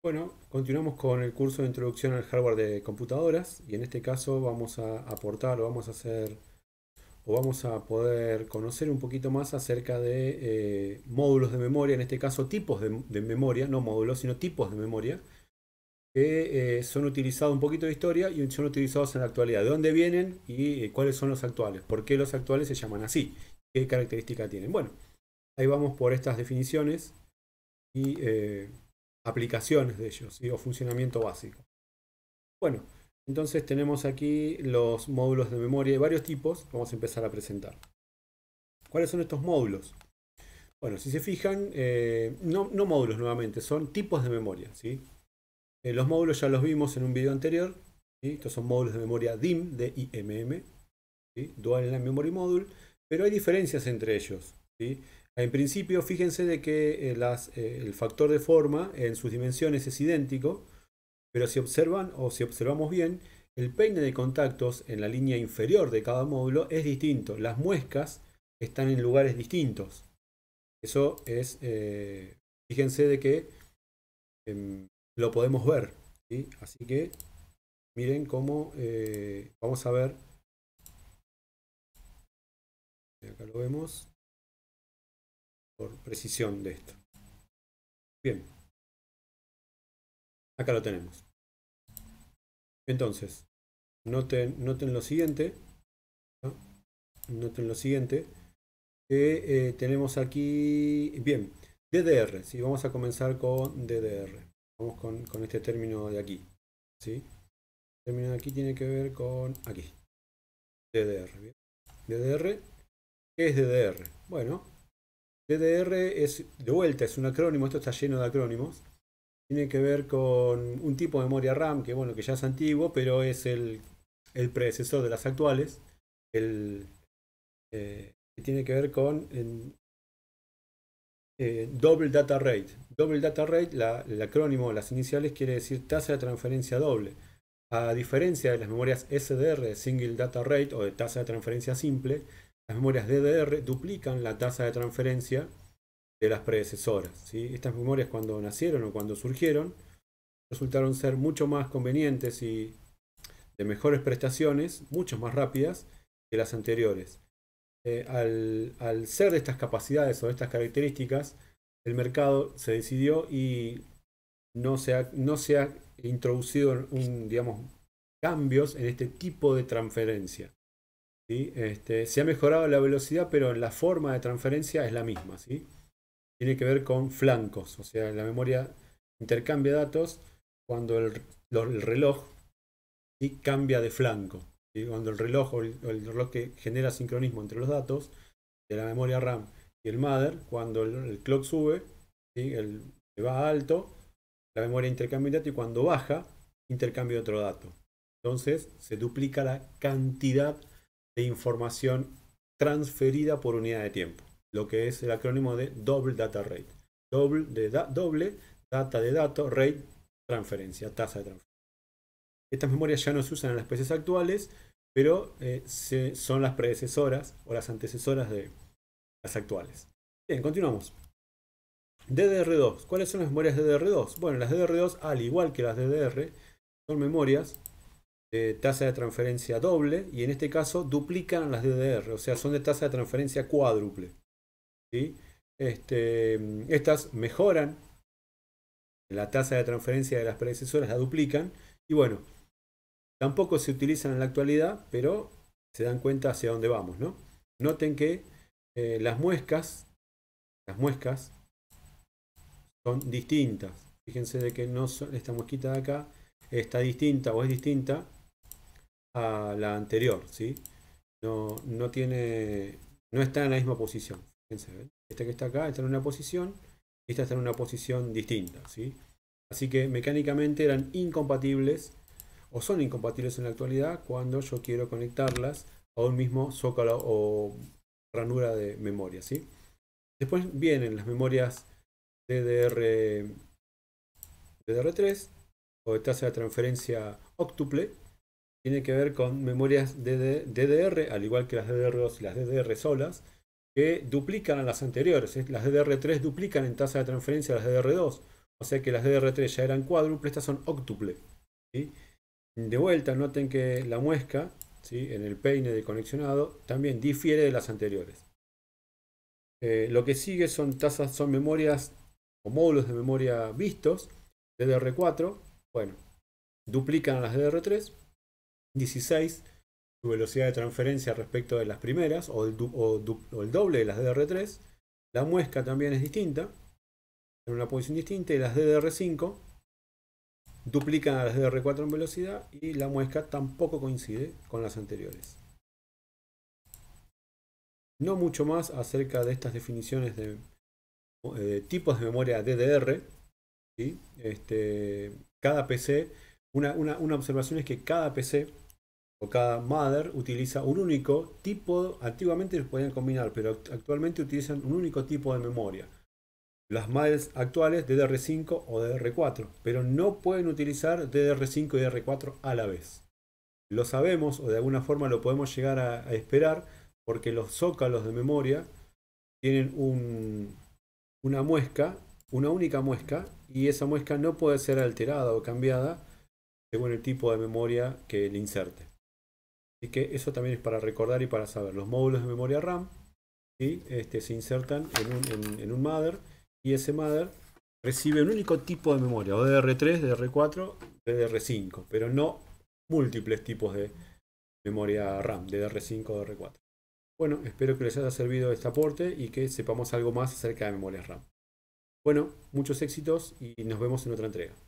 Bueno, continuamos con el curso de introducción al hardware de computadoras y en este caso vamos a aportar o vamos a hacer o vamos a poder conocer un poquito más acerca de eh, módulos de memoria, en este caso tipos de, memoria, no módulos, sino tipos de memoria, que eh, son utilizados un poquito de historia y son utilizados en la actualidad. ¿De dónde vienen y eh, cuáles son los actuales? ¿Por qué los actuales se llaman así? ¿Qué características tienen? Bueno, ahí vamos por estas definiciones y aplicaciones de ellos o funcionamiento básico. Bueno, entonces tenemos aquí los módulos de memoria de varios tipos. Vamos a empezar a presentar. ¿Cuáles son estos módulos? Bueno, si se fijan, eh, no, módulos nuevamente, son tipos de memoria. ¿sí? Eh, los módulos ya los vimos en un video anterior. Estos son módulos de memoria DIM, de IMM, Dual Line Memory Module, pero hay diferencias entre ellos. ¿sí? En principio, fíjense de que eh, eh, el factor de forma en sus dimensiones es idéntico, pero si observan o si observamos bien, el peine de contactos en la línea inferior de cada módulo es distinto. Las muescas están en lugares distintos. Eso es, eh, fíjense de que em, lo podemos ver. Así que miren cómo vamos a ver. Acá lo vemos por precisión de esto. Bien. Acá lo tenemos. Entonces, noten, lo siguiente. Noten lo siguiente. Que eh, tenemos aquí... Bien, DDR. Si Vamos a comenzar con DDR. Vamos con, con este término de aquí. ¿sí? El término de aquí tiene que ver con aquí. DDR. DDR. ¿Qué es DDR? Bueno, DDR es, de vuelta, es un acrónimo, esto está lleno de acrónimos. Tiene que ver con un tipo de memoria RAM que, bueno, que ya es antiguo, pero es el, predecesor de las actuales. El, eh, tiene que ver con eh, Double Data Rate. Double Data Rate, el acrónimo, las iniciales, quiere decir tasa de transferencia doble. A diferencia de las memorias SDR, Single Data Rate, o de tasa de transferencia simple, las memorias DDR duplican la tasa de transferencia de las predecesoras. Estas memorias cuando nacieron o cuando surgieron resultaron ser mucho más convenientes y de mejores prestaciones, mucho más rápidas que las anteriores. Eh, al, ser de estas capacidades o de estas características, el mercado se decidió y no se ha, introducido digamos, cambios en este tipo de transferencia. Este, se ha mejorado la velocidad, pero la forma de transferencia es la misma. ¿sí? Tiene que ver con flancos, o sea, la memoria intercambia datos cuando el, reloj cambia de flanco. y Cuando el reloj o el, reloj que genera sincronismo entre los datos de la memoria RAM y el mother, cuando el, clock sube, ¿sí? el, va alto, la memoria intercambia datos y cuando baja, intercambia otro dato. Entonces se duplica la cantidad de información transferida por unidad de tiempo, lo que es el acrónimo de doble Data Rate. Doble, de doble data de datos rate, transferencia, tasa de transferencia. Estas memorias ya no se usan en las PCs actuales, pero eh, son las predecesoras o las antecesoras de las actuales. Bien, continuamos. DDR2. ¿Cuáles son las memorias DDR2? Bueno, las DDR2, al igual que las DDR, son memorias de tasa de transferencia doble y en este caso duplican las DDR, o sea, son de tasa de transferencia cuádruple. Este, estas mejoran la tasa de transferencia de las predecesoras, la duplican y bueno, tampoco se utilizan en la actualidad, pero se dan cuenta hacia dónde vamos, Noten que eh, las muescas, las muescas son distintas. Fíjense de que no son, esta muesquita de acá está distinta o es distinta a la anterior, ¿sí? No, no tiene, no está en la misma posición. Fíjense, ¿eh? esta que está acá está en una posición, esta está en una posición distinta, ¿sí? Así que mecánicamente eran incompatibles o son incompatibles en la actualidad cuando yo quiero conectarlas a un mismo zócalo o ranura de memoria, ¿sí? Después vienen las memorias DDR, DDR3 o de tasa de transferencia octuple tiene que ver con memorias DDR, al igual que las DDR2 y las DDR solas, que duplican a las anteriores. Las DDR3 duplican en tasa de transferencia a las DDR2. O sea que las DDR3 ya eran cuádruple, estas son octuple. De vuelta, noten que la muesca ¿sí? en el peine de conexionado también difiere de las anteriores. Eh, lo que sigue son tasas, son memorias o módulos de memoria vistos, DDR4, bueno, duplican a las DDR3, 16 su velocidad de transferencia respecto de las primeras o el, doble de las DDR3. La muesca también es distinta, en una posición distinta, y las DDR5 duplican a las DDR4 en velocidad y la muesca tampoco coincide con las anteriores. No mucho más acerca de estas definiciones de, eh, tipos de memoria DDR. y Este, cada PC, una, una observación es que cada PC cada mother utiliza un único tipo, activamente los podían combinar, pero actualmente utilizan un único tipo de memoria. Las madres actuales DDR5 o DDR4, pero no pueden utilizar DDR5 y DDR4 a la vez. Lo sabemos o de alguna forma lo podemos llegar a, esperar porque los zócalos de memoria tienen una muesca, una única muesca, y esa muesca no puede ser alterada o cambiada según el tipo de memoria que le inserte. Así que eso también es para recordar y para saber. Los módulos de memoria RAM este, se insertan en un, en, un mother y ese mother recibe un único tipo de memoria, o DDR3, DDR4, DDR5, pero no múltiples tipos de memoria RAM, DDR5, DDR4. Bueno, espero que les haya servido este aporte y que sepamos algo más acerca de memoria RAM. Bueno, muchos éxitos y nos vemos en otra entrega.